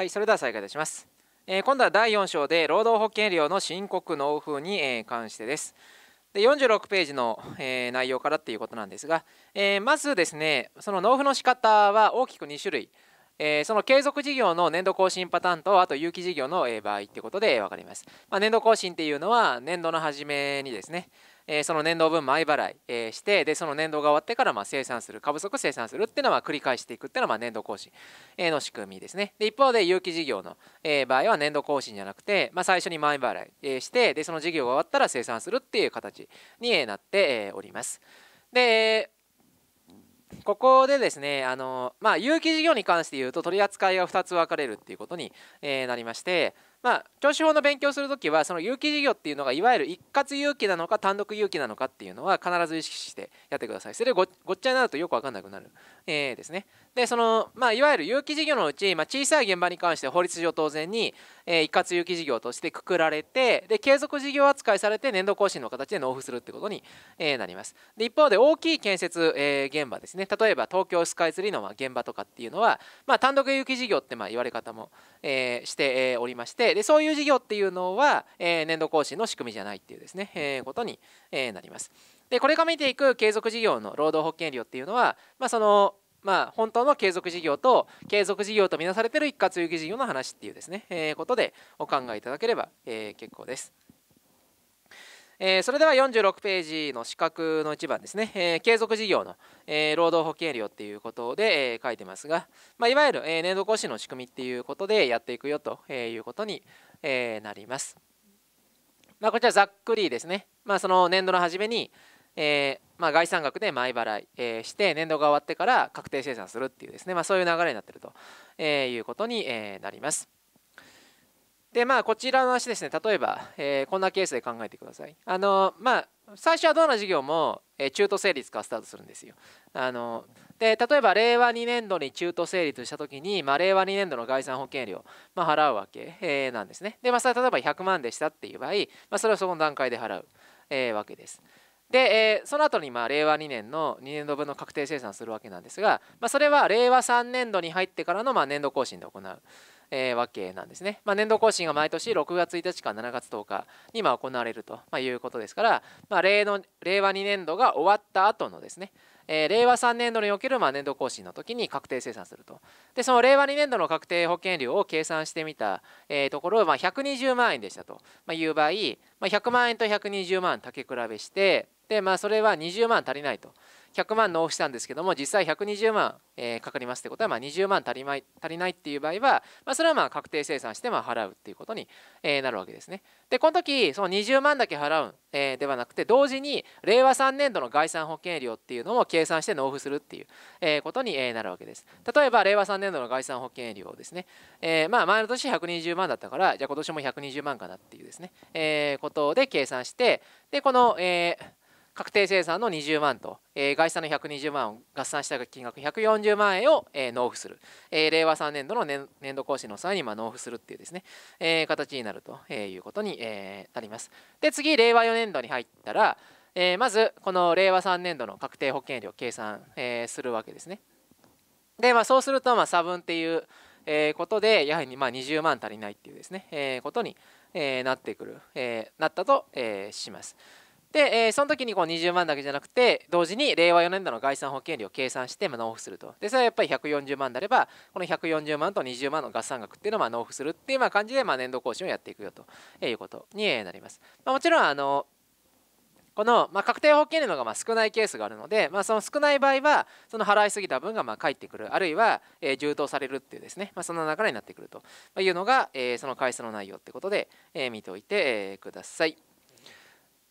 はいそれでは再開いたします、えー、今度は第4章で労働保険料の申告納付に、え関してですで46ページの、え内容からということなんですが、えまずですねその納付の仕方は大きく2種類、えその継続事業の年度更新パターンとあと有機事業の、え場合ってことで分かります、まあ、年度更新っていうのは年度の初めにですね、えー、その年度分前払い、えー、してでその年度が終わってからまあ生産する株足生産するっていうのは繰り返していくっていうのはまあ年度更新の仕組みですねで一方で有機事業の、えー、場合は年度更新じゃなくて、まあ、最初に前払い、えー、してでその事業が終わったら生産するっていう形になっておりますでここでですね、あのまあ、有機事業に関して言うと取り扱いが2つ分かれるっていうことに、えなりまして、まあ、調子法の勉強する時はその有機事業っていうのがいわゆる一括有機なのか単独有機なのかっていうのは必ず意識してやってくださいそれでごっちゃになるとよく分かんなくなる、えー、ですねでその、まあ、いわゆる有機事業のうち、まあ、小さい現場に関して法律上当然に、えー、一括有機事業としてくくられてで継続事業扱いされて年度更新の形で納付するってことに、えー、なりますで一方で大きい建設、えー、現場ですね例えば東京スカイツリーのまあ現場とかっていうのは、まあ、単独有機事業ってまあ言われ方も、えー、しておりましてでそういう事業っていうのは、えー、年度更新の仕組みじゃないっていうですね、えー、ことに、えー、なりますでこれが見ていく継続事業の労働保険料っていうのは、まあ、そのまあ、本当の継続事業と継続事業とみなされている一括有機事業の話っていうですね、えー、ことでお考えいただければ、えー、結構です。えー、それでは46ページの資格の一番ですね、えー、継続事業の、えー、労働保険料っていうことで、え書いてますが、まあ、いわゆる、え年度更新の仕組みっていうことでやっていくよということに、えなります。まあ、こちらざっくりですね、まあ、その年度の初めに、えまあ、概算額で前払い、えー、して年度が終わってから確定生産するっていうですね、まあ、そういう流れになってると、えー、いうことに、えなります。でまあこちらの話ですね例えば、えこんなケースで考えてください。あのまあ最初はどんな事業も、え中途成立からスタートするんですよ。あので例えば令和2年度に中途成立した時に、まあ、令和2年度の概算保険料、まあ、払うわけ、えー、なんですね。で、まあ、それ例えば100万でしたっていう場合、まあ、それはそこの段階で払う、えー、わけです。で、えー、その後にまあ令和2年の2年度分の確定生産するわけなんですが、まあ、それは令和3年度に入ってからのまあ年度更新で行う、えー、わけなんですね、まあ、年度更新が毎年6月1日から7月10日にまあ行われると、まあ、いうことですから、まあ、令の令和2年度が終わった後のですねえー、令和3年度におけるまあ年度更新の時に確定生産するとでその令和2年度の確定保険料を計算してみた、えー、ところ、まあ、120万円でしたと、まあ、いう場合、まあ、100万円と120万円竹比べしてで、まあ、それは20万足りないと。100万納付したんですけども実際120万、えー、かかりますってことは、まあ、20万足りまい足りないっていう場合は、まあ、それはまあ確定生産してまあ払うっていうことに、えー、なるわけですね。でこの時その20万だけ払う、えー、ではなくて同時に令和3年度の概算保険料っていうのを計算して納付するっていう、えー、ことに、えー、なるわけです。例えば令和3年度の概算保険料ですね、えーまあ、前の年120万だったからじゃあ今年も120万かなっていうですね、えー、ことで計算してでこの、えー確定生産の20万と、えー、外産の120万を合算した金額140万円を、えー、納付する、えー、令和3年度の年度更新の際にまあ納付するっていうですね、えー、形になると、えー、いうことに、えー、なります。で次令和4年度に入ったら、えー、まずこの令和3年度の確定保険料計算、えー、するわけですね。で、まあ、そうするとまあ差分っていう、えー、ことでやはりまあ20万足りないっていうですね、えー、ことに、えー、なってくる、えー、なったと、えー、します。で、えー、その時にこう20万だけじゃなくて同時に令和4年度の概算保険料を計算して納付するとでそれはやっぱり140万であればこの140万と20万の合算額っていうのを納付するっていう感じでまあ年度更新をやっていくよということになります、まあ、もちろんあのこの、まあ、確定保険料がまあ少ないケースがあるので、まあ、その少ない場合はその払いすぎた分がまあ返ってくるあるいは、充当されるっていうですね、まあ、その流れになってくるというのが、その回数の内容ってことで、見ておいてください。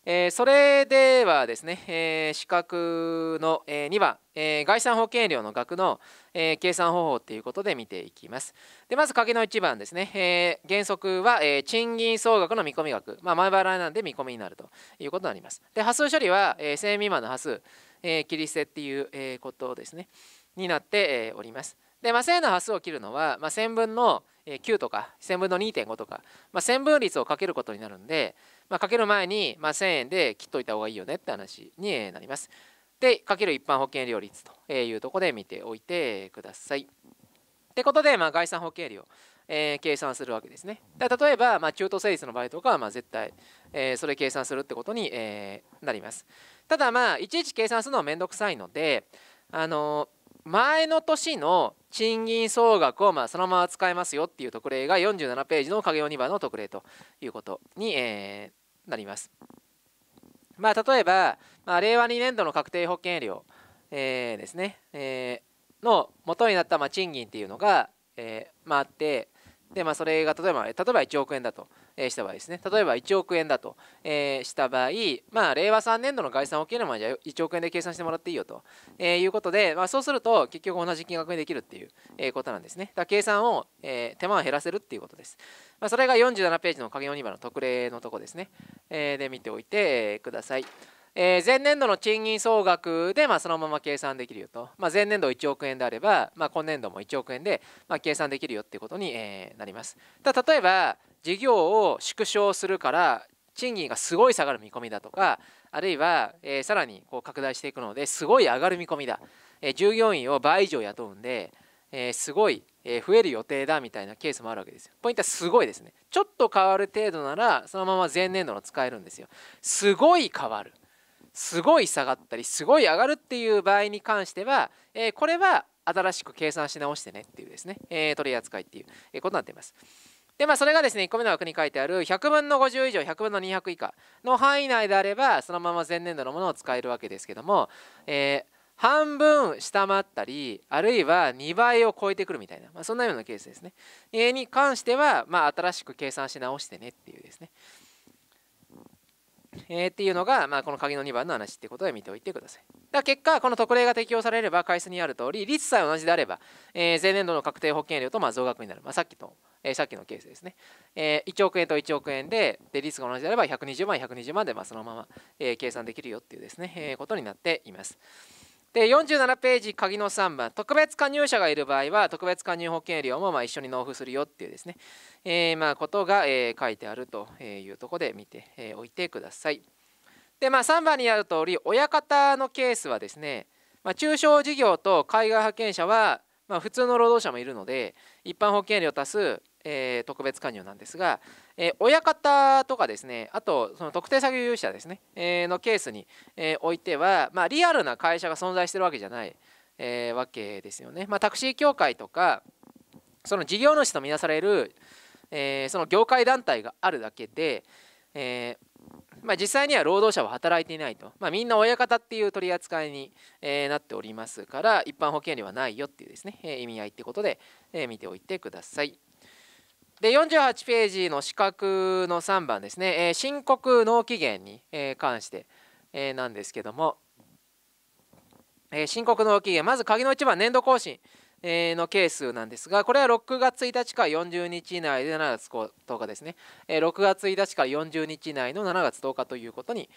えー、それではですね、えー、資格の、えー、2番、えー、概算保険料の額の、えー、計算方法ということで見ていきます。でまず掛けの1番ですね、えー、原則は、えー、賃金総額の見込み額、まあ、前払いなんで見込みになるということになります。で、波数処理は、えー、1000円未満の波数、えー、切り捨てっていう、えー、ことですね、になって、えー、おります。で、まあ、1000円の端数を切るのは、まあ、1000分の9とか1000分の2.5とか、まあ、1000分率をかけることになるんで、まあ、かける前に、まあ、1000円で切っといた方がいいよねって話になります。で、かける一般保険料率というところで見ておいてください。ってことで、まあ、概算保険料。えー、計算するわけですね。だ例えば、まあ、中途成立の場合とかは、まあ、絶対、えー、それ計算するってことに、えー、なります。ただ、まあ、いちいち計算するのはめんどくさいので、あの前の年の賃金総額をまあそのまま使えますよっていう特例が47ページの影4 2番の特例ということに、えなります。まあ、例えば、まあ、令和2年度の確定保険料、えー、ですね、えー、の元になったまあ賃金っていうのが、えー、まあ、あって、で、まあ、それが例えば、例えば1億円だと、えした場合ですね。例えば1億円だと、えした場合、まあ、令和3年度の概算を受ける前に1億円で計算してもらっていいよと、えいうことで、まあ、そうすると結局同じ金額にできるっていう、えことなんですね。だ計算を、え手間を減らせるっていうことです。まあ、それが47ページの影4 2番の特例のとこですね。えで見ておいてください。えー、前年度の賃金総額で、まあ、そのまま計算できるよと、まあ、前年度1億円であれば、まあ、今年度も1億円で、ま計算できるよっていうことに、えなります。た例えば事業を縮小するから賃金がすごい下がる見込みだとかあるいは、えさらにこう拡大していくのですごい上がる見込みだ、えー、従業員を倍以上雇うんで、えー、すごい、え増える予定だみたいなケースもあるわけですよ。ポイントはすごいですね。ちょっと変わる程度ならそのまま前年度の使えるんですよ。すごい変わる。すごい下がったりすごい上がるっていう場合に関しては、えー、これは新しく計算し直してねっていうですね、えー、取り扱いっていうことになっています。でまあ、それがですね1個目の枠に書いてある100分の50以上100分の200以下の範囲内であればそのまま前年度のものを使えるわけですけども、えー、半分下回ったりあるいは2倍を超えてくるみたいな、まあ、そんなようなケースですね、えー、に関しては、まあ、新しく計算し直してねっていうですね、えー、っていうのが、まあ、この鍵の2番の話っていうことで見ておいてください。だ結果、この特例が適用されれば、回数にある通り、率さえ同じであれば、えー、前年度の確定保険料とまあ増額になる。まあ、さっきと、えー、さっきのケースですね。えー、1億円と1億円で、で、率が同じであれば、120万、120万で、まあ、そのまま、えー、計算できるよっていうですね、えー、ことになっています。で47ページ鍵の3番特別加入者がいる場合は特別加入保険料もま一緒に納付するよっていうですね、えー、まことが、え書いてあるというとこで見て、えおいてください。でまあ3番にある通り親方のケースはですね、まあ、中小事業と海外派遣者は、まあ、普通の労働者もいるので一般保険料足すえー、特別加入なんですが、え親、方とかですねあとその特定作業者ですね、えー、のケースに、えおいては、まあ、リアルな会社が存在してるわけじゃない、えわけですよね、まあ、タクシー協会とかその事業主とみなされる、えその業界団体があるだけで、えまあ、実際には労働者は働いていないと、まあ、みんな親方っていう取り扱いに、えなっておりますから一般保険料はないよっていうですね、え意味合いってことで、え見ておいてください。で48ページの四角の3番ですね、えー、申告納期限に、えー、関して、えー、なんですけども、えー、申告納期限まず鍵の1番年度更新、えー、のケースなんですがこれは6月1日から40日以内で7月10日ですね、えー、6月1日から40日以内の7月10日ということに、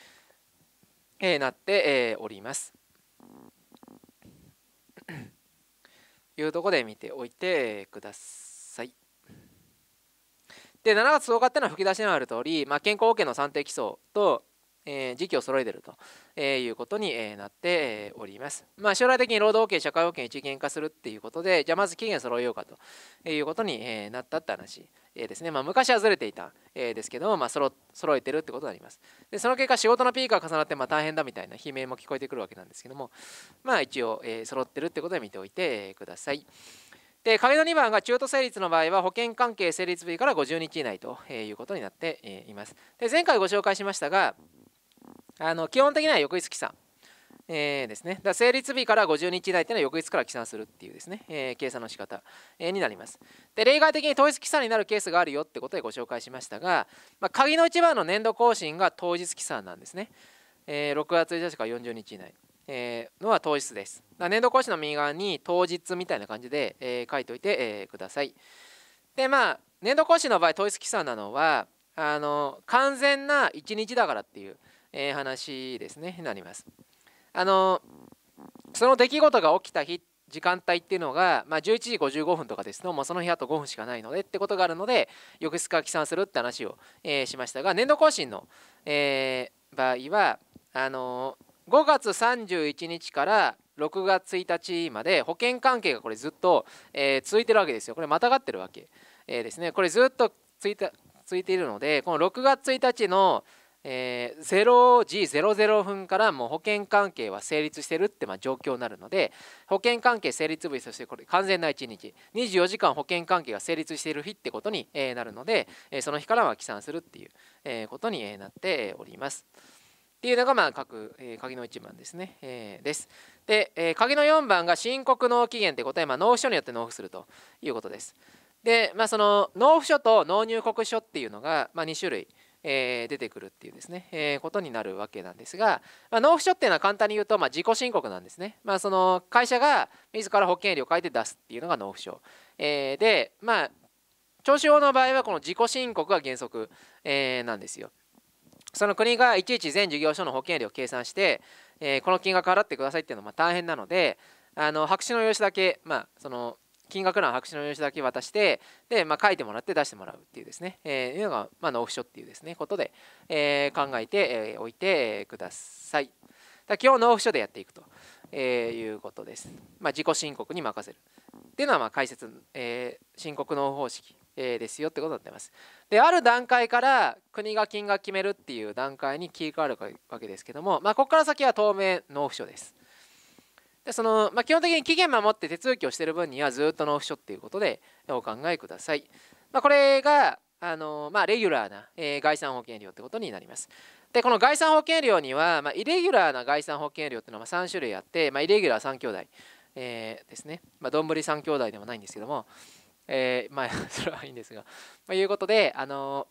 えー、なって、えー、おります。いうところで見ておいてください。で7月10日っていうのは吹き出しにある通り、まあ、健康保険の算定基礎と、えー、時期を揃えてると、えー、いうことに、えー、なっております。まあ、将来的に労働保険、社会保険一元化するっていうことで、じゃあまず期限揃えようかと、えー、いうことに、えー、なったって話、えー、ですね。まあ、昔はずれていた、えー、ですけども、まあ揃、揃えてるってことになります。で、その結果、仕事のピークが重なって、まあ、大変だみたいな悲鳴も聞こえてくるわけなんですけども、まあ、一応、えー、揃ってるってことで見ておいてください。で鍵の2番が中途成立の場合は保険関係成立日から50日以内ということになっています。で前回ご紹介しましたがあの基本的には翌日起算、えー、ですね。だ成立日から50日以内というのは翌日から起算するっていうですね、えー、計算の仕方、になります。で例外的に統一起算になるケースがあるよってことでご紹介しましたが、まあ、鍵の1番の年度更新が当日起算なんですね。え6月1日から40日以内。えー、のは当日です。年度講師の右側に当日みたいな感じで、えー、書いておいて、えー、ください。でまあ年度講師の場合統一記算なのはあの完全な1日だからっていう、えー、話ですねになります。あのその出来事が起きた日時間帯っていうのが、まあ、11時55分とかですともうその日あと5分しかないのでってことがあるので翌日から起算するって話を、えー、しましたが年度更新の、えー、場合はあのー5月31日から6月1日まで保険関係がこれずっと、えー、続いてるわけですよこれまたがってるわけ、えー、ですねこれずっと続いたいているのでこの6月1日の、えー、0時0 0分からもう保険関係は成立してるってまあ状況になるので保険関係成立日そしてこれ完全な1日24時間保険関係が成立している日ってことに、なるので、その日からは起算するっていう、ことになっております。っていうのがまあ各、えー、鍵の1番ですね、えー、です。で、えー、鍵の4番が申告納期限ってことまあ、納付書によって納付するということです。で、まあ、その納付書と納入国書っていうのが、まあ、2種類、えー、出てくるっていうですね、えー、ことになるわけなんですが、まあ、納付書っていうのは簡単に言うと、まあ、自己申告なんですね。まあ、その会社が自ら保険料を書いて出すっていうのが納付書。えー、で、まあ、徴収法の場合はこの自己申告が原則、えー、なんですよ。その国がいちいち全事業所の保険料を計算して、えー、この金額払ってくださいっていうのは大変なのであの白紙の用紙だけ、まあ、その金額欄白紙の用紙だけ渡してで、まあ、書いてもらって出してもらうっていうですね、えー、いうのが、まあ、納付書っていうですねことで、えー、考えて、えー、おいてください。だ基本納付書でやっていくと、えー、いうことです。まあ、自己申告に任せる。っていうのはまあ解説、えー、申告納付方式えー、ですよってことになってます。である段階から国が金額決めるっていう段階に切り替わるわけですけども、まあ、ここから先は当面納付書です。でそのまあ、基本的に期限守って手続きをしてる分にはずっと納付書っていうことでお考えください。まあ、これがあの、まあ、レギュラーな、えー、概算保険料ってことになります。でこの概算保険料には、まあ、イレギュラーな概算保険料っていうのは3種類あって、まあ、イレギュラー3兄弟、えー、ですね。まあ、どんぶり3兄弟でもないんですけども、えー、まあ それはいいんですがまあ、いうことで、あの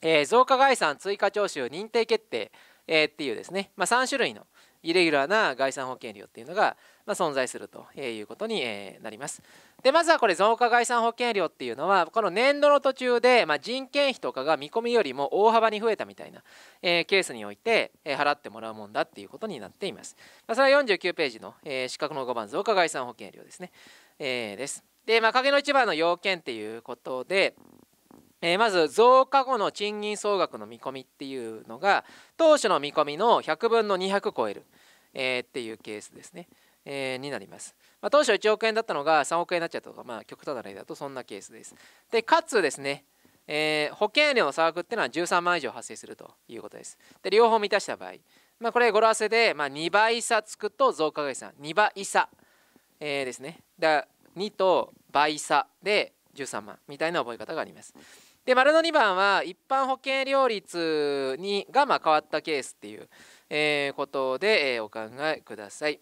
えー、増加概算追加徴収認定決定、えー、っていうですね、まあ、3種類のイレギュラーな概算保険料っていうのが、まあ、存在するということに、なります。でまずはこれ増加概算保険料っていうのはこの年度の途中で、まあ、人件費とかが見込みよりも大幅に増えたみたいな、えー、ケースにおいて、えー、払ってもらうもんだっていうことになっています。まあ、それは49ページの、えー、資格の5番増加概算保険料ですね、えー、です。で、まあ、影の一番の要件っていうことで、えー、まず増加後の賃金総額の見込みっていうのが当初の見込みの100分の200超える、えー、っていうケースですね、えー、になります。まあ、当初1億円だったのが3億円になっちゃったとか、まあ、極端な例だとそんなケースです。でかつですね、えー、保険料の差額っていうのは13万以上発生するということです。で両方満たした場合、まあ、これ語呂合わせで、まあ、2倍差つくと増加概算、2倍差、えー、ですね。だ2と倍差で13万みたいな覚え方があります。で丸の2番は一般保険料率にがま変わったケースっていう、えことで、えお考えください。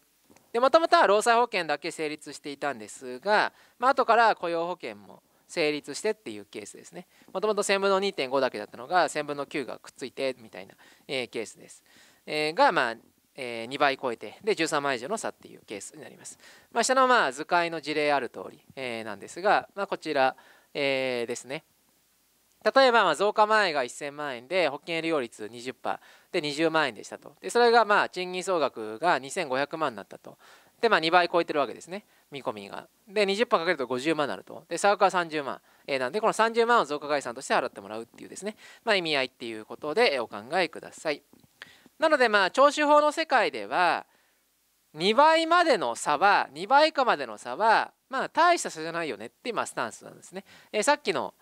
でもともとは労災保険だけ成立していたんですが、まあ後から雇用保険も成立してっていうケースですね。もともと1000分の2.5だけだったのが1000分の9がくっついてみたいな、えケースです。えがまあえー、2倍超えてで13万以上の差っていうケースになります。まあ、下のまあ図解の事例ある通り、えー、なんですが、まあ、こちら、えー、ですね。例えばまあ増加前が1000万円で保険利用率20%で20万円でしたとでそれがまあ賃金総額が2500万になったとでまあ2倍超えてるわけですね見込みがで20%かけると50万になるとで差額は30万、えー、なんでこの30万を増加概算として払ってもらうっていうですね、まあ、意味合いっていうことでお考えください。なのでまあ徴収法の世界では2倍までの差は2倍以下までの差はまあ大した差じゃないよねって今スタンスなんですね。えー、さっきの、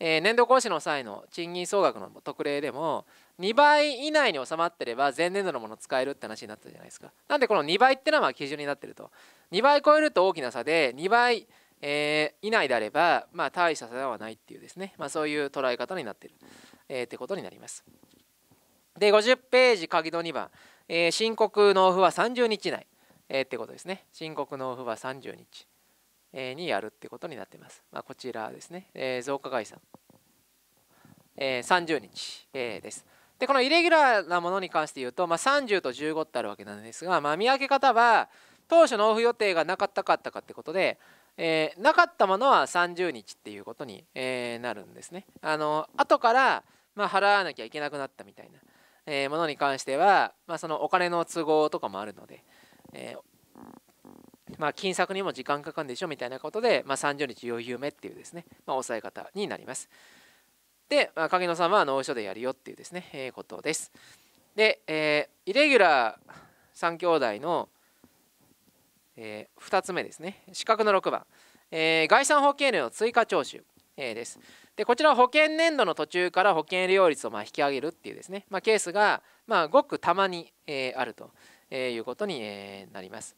えー、年度講師の際の賃金総額の特例でも2倍以内に収まってれば前年度のもの使えるって話になったじゃないですか。なんでこの2倍ってのはまあ基準になってると。2倍超えると大きな差で2倍、えー、以内であればまあ大した差ではないっていうですね、まあ、そういう捉え方になってる、えー、ってことになります。で50ページ鍵の2番、えー、申告納付は30日内、えー、ってことですね申告納付は30日、えー、にやるってことになってます、まあ、こちらですね、えー、増加概算、えー、30日、えー、ですでこのイレギュラーなものに関して言うと、まあ、30と15ってあるわけなんですが、まあ、見分け方は当初納付予定がなかったかったかってことで、えー、なかったものは30日っていうことに、えー、なるんですねあの後から、まあ、払わなきゃいけなくなったみたいなえー、ものに関しては、まあ、そのお金の都合とかもあるので、えー、まあ、金策にも時間かかるんでしょみたいなことで、まあ、30日余裕目っていうですね、まあ、抑え方になります。で、まあ、影野さんは納書でやるよっていうですね、えー、ことです。で、えー、イレギュラー3兄弟の、えー、2つ目ですね、資格の6番、えー、概算法経料の追加徴収、えー、です。でこちらは保険年度の途中から保険利用率をま引き上げるっていうですね、まあ、ケースがまごくたまに、えあるということに、なります。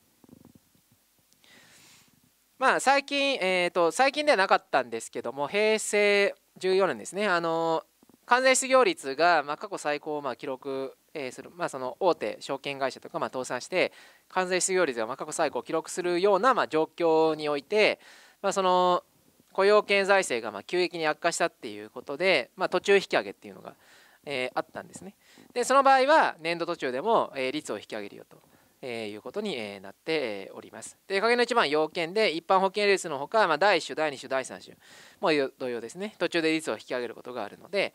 まあ、最近、えー、と最近ではなかったんですけども平成14年ですねあの完全失業率が、ま過去最高をま記録する、まあ、その大手証券会社とか、ま倒産して完全失業率がま過去最高を記録するような、ま状況において、まあ、その雇用経済制がま急激に悪化したっていうことで、まあ、途中引き上げっていうのが、えー、あったんですねでその場合は年度途中でも、えー、率を引き上げるよと。えー、いうことに、えなっております。で、影の一番要件で、一般保険率のほか、まあ、第1種、第2種、第3種も同様ですね、途中で率を引き上げることがあるので、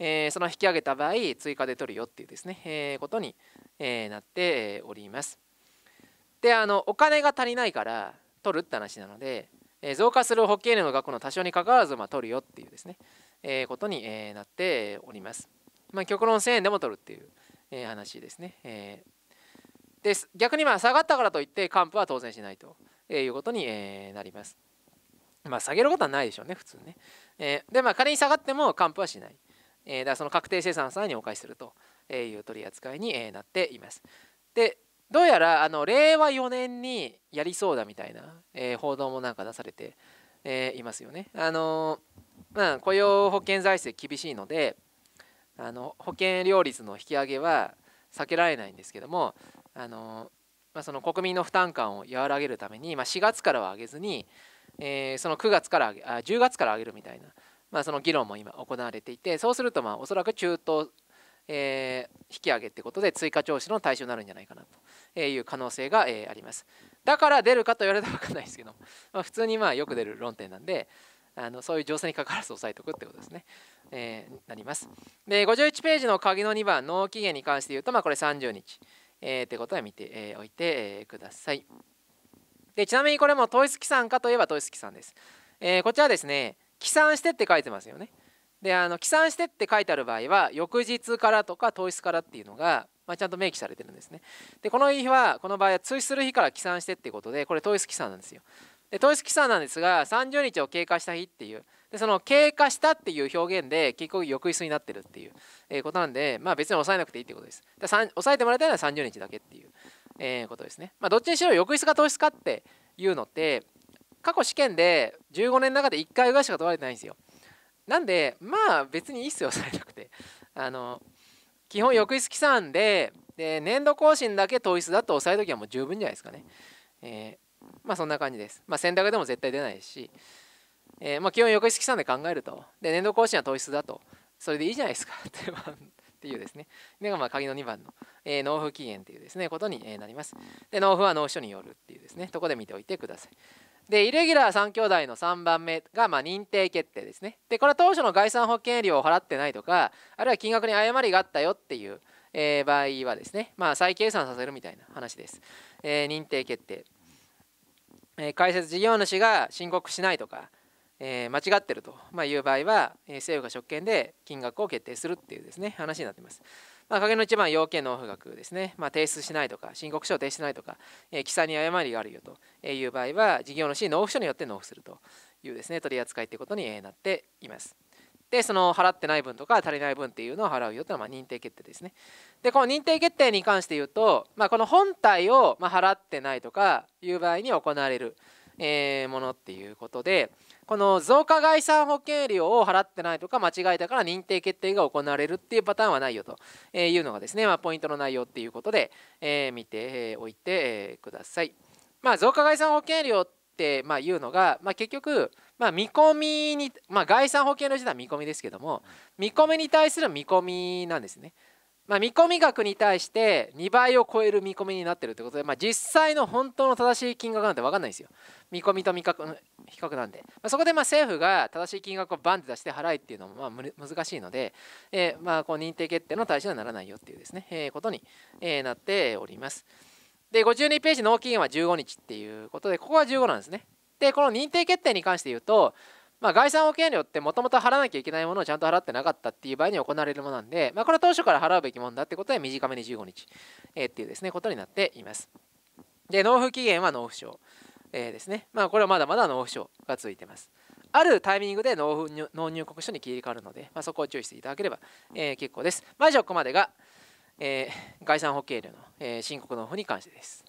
えー、その引き上げた場合、追加で取るよっていうですね、えー、ことに、えなっております。で、あのお金が足りないから取るって話なので、え増加する保険料の額の多少にかかわらず、まあ、取るよっていうですね、えことに、えなっております。まあ、極論1000円でも取るっていう、え話ですね。えで逆にまあ下がったからといって還付は当然しないということに、えなります。まあ、下げることはないでしょうね、普通ね。えで、まあ、仮に下がっても還付はしない。えだその確定生産をさらにお返しするという取り扱いに、えなっています。で、どうやらあの令和4年にやりそうだみたいな、えー、報道もなんか出されて、えー、いますよね。あのまあ、雇用保険財政厳しいのであの保険料率の引き上げは避けられないんですけどもあの、まあ、その国民の負担感を和らげるために、まあ、4月からは上げずに、えー、その9月から上げあ10月から上げるみたいな、まあ、その議論も今行われていてそうするとまあおそらく中東えー、引き上げってことで追加徴収の対象になるんじゃないかなという可能性が、えー、あります。だから出るかと言われたら分かんないですけど、まあ、普通にまあよく出る論点なんで、あのそういう情勢にかかわらず押さえておくってことですね。えー、なります。で、51ページの鍵の2番、納期限に関して言うと、まあ、これ30日、えー、ってことは見て、えー、おいて、えー、ください。で、ちなみにこれも統一機算かといえば統一機算です。えー、こちらですね、起算してって書いてますよね。であの起算してって書いてある場合は翌日からとか当日からっていうのが、まあ、ちゃんと明記されてるんですねでこの日はこの場合は通知する日から起算してっていうことでこれ糖質起算なんですよで統一記算なんですが30日を経過した日っていうでその経過したっていう表現で結局翌日になってるっていう、えことなんで、まあ、別に抑えなくていいってことです押抑えてもらいたいのは30日だけっていう、えことですね、まあ、どっちにしろ翌日か糖質かっていうのって過去試験で15年の中で1回ぐらいしか取られてないんですよなんでまあ別にいいっすよされなくて あの基本翌日期算でで年度更新だけ統一だと抑えときはもう十分じゃないですかね、えー、まあそんな感じです、まあ、選択でも絶対出ないし、えー、まあ、基本翌日期算で考えるとで年度更新は統一だとそれでいいじゃないですか ってっていうですね。でがまあ鍵の2番の、えー、納付期限というですね、ことになります。で、納付は納付書によるっていうですね、とこで見ておいてください。でイレギュラー3兄弟の3番目がまあ認定決定ですねでこれは当初の概算保険料を払ってないとかあるいは金額に誤りがあったよっていう、えー、場合はですね、まあ、再計算させるみたいな話です、えー、認定決定、えー、解説事業主が申告しないとか、えー、間違ってると、いう場合は、えー、政府が職権で金額を決定するっていうですね話になってますまあ、影の一番要件納付額ですね、まあ、提出しないとか、申告書を提出しないとか、えー、記載に誤りがあるよという場合は、事業主納付書によって納付するというですね、取り扱いということになっています。で、その払ってない分とか足りない分っていうのを払うよというのはま認定決定ですね。で、この認定決定に関して言うと、まあ、この本体をま払ってないとかいう場合に行われるえー、ものっていうことでこの増加概算保険料を払ってないとか間違えたから認定決定が行われるっていうパターンはないよというのがですね、まあ、ポイントの内容っていうことで、えー、見ておいてください。まあ、増加概算保険料ってまあいうのが、まあ、結局、まあ、見込みに、まあ、概算保険料自体は見込みですけども見込みに対する見込みなんですね。まあ、見込み額に対して2倍を超える見込みになってるってことで、まあ、実際の本当の正しい金額なんて分かんないんですよ。見込みと見比較なんで、まあ、そこでまあ政府が正しい金額をバンって出して払いっていうのもまあ難しいので、えー、まあこう認定決定の対象にはならないよっていうですね、えー、ことに、えー、なっております。で52ページ納期限は15日っていうことでここは15なんですね。でこの認定決定に関して言うとまあ、概算保険料ってもともと払わなきゃいけないものをちゃんと払ってなかったっていう場合に行われるものなんで、まあ、これは当初から払うべきものだってことで短めに15日、えー、っていうですねことになっています。で納付期限は納付証、えー、ですね。まあ、これはまだまだ納付証がついてます。あるタイミングで納入国書に切り替わるので、まあ、そこを注意していただければ、えー、結構です。まあ、以上、ここまでが、えー、概算保険料の、えー、申告納付に関してです。